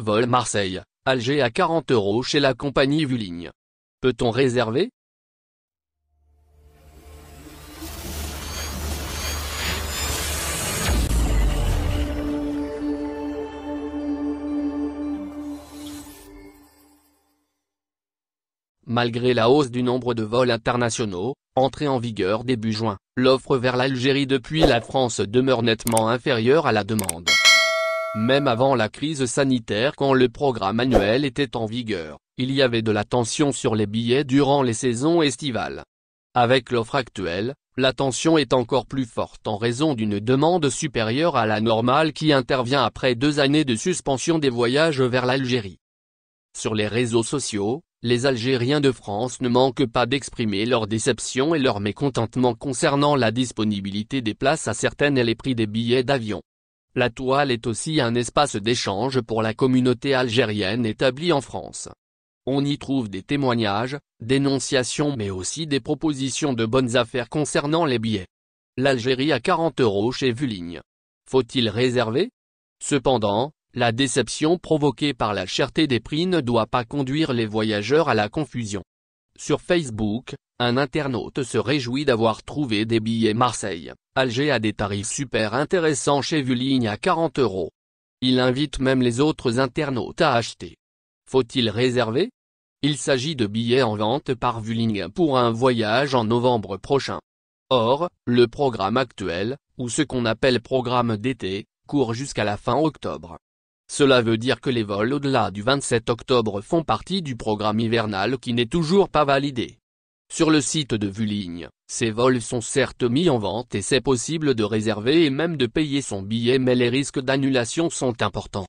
Vol Marseille, Alger à 40 euros chez la compagnie Vuligne. Peut-on réserver Malgré la hausse du nombre de vols internationaux, entrée en vigueur début juin, l'offre vers l'Algérie depuis la France demeure nettement inférieure à la demande. Même avant la crise sanitaire quand le programme annuel était en vigueur, il y avait de la tension sur les billets durant les saisons estivales. Avec l'offre actuelle, la tension est encore plus forte en raison d'une demande supérieure à la normale qui intervient après deux années de suspension des voyages vers l'Algérie. Sur les réseaux sociaux, les Algériens de France ne manquent pas d'exprimer leur déception et leur mécontentement concernant la disponibilité des places à certaines et les prix des billets d'avion. La toile est aussi un espace d'échange pour la communauté algérienne établie en France. On y trouve des témoignages, dénonciations mais aussi des propositions de bonnes affaires concernant les billets. L'Algérie à 40 euros chez Vuligne. Faut-il réserver Cependant, la déception provoquée par la cherté des prix ne doit pas conduire les voyageurs à la confusion. Sur Facebook, un internaute se réjouit d'avoir trouvé des billets Marseille, Alger à des tarifs super intéressants chez Vueling à 40 euros. Il invite même les autres internautes à acheter. Faut-il réserver Il s'agit de billets en vente par Vueling pour un voyage en novembre prochain. Or, le programme actuel, ou ce qu'on appelle programme d'été, court jusqu'à la fin octobre. Cela veut dire que les vols au-delà du 27 octobre font partie du programme hivernal qui n'est toujours pas validé. Sur le site de Vuligne, ces vols sont certes mis en vente et c'est possible de réserver et même de payer son billet mais les risques d'annulation sont importants.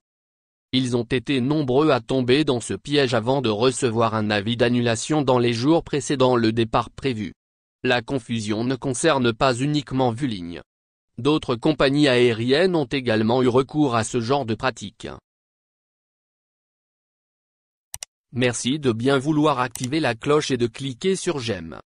Ils ont été nombreux à tomber dans ce piège avant de recevoir un avis d'annulation dans les jours précédant le départ prévu. La confusion ne concerne pas uniquement Vuligne, D'autres compagnies aériennes ont également eu recours à ce genre de pratique. Merci de bien vouloir activer la cloche et de cliquer sur j'aime.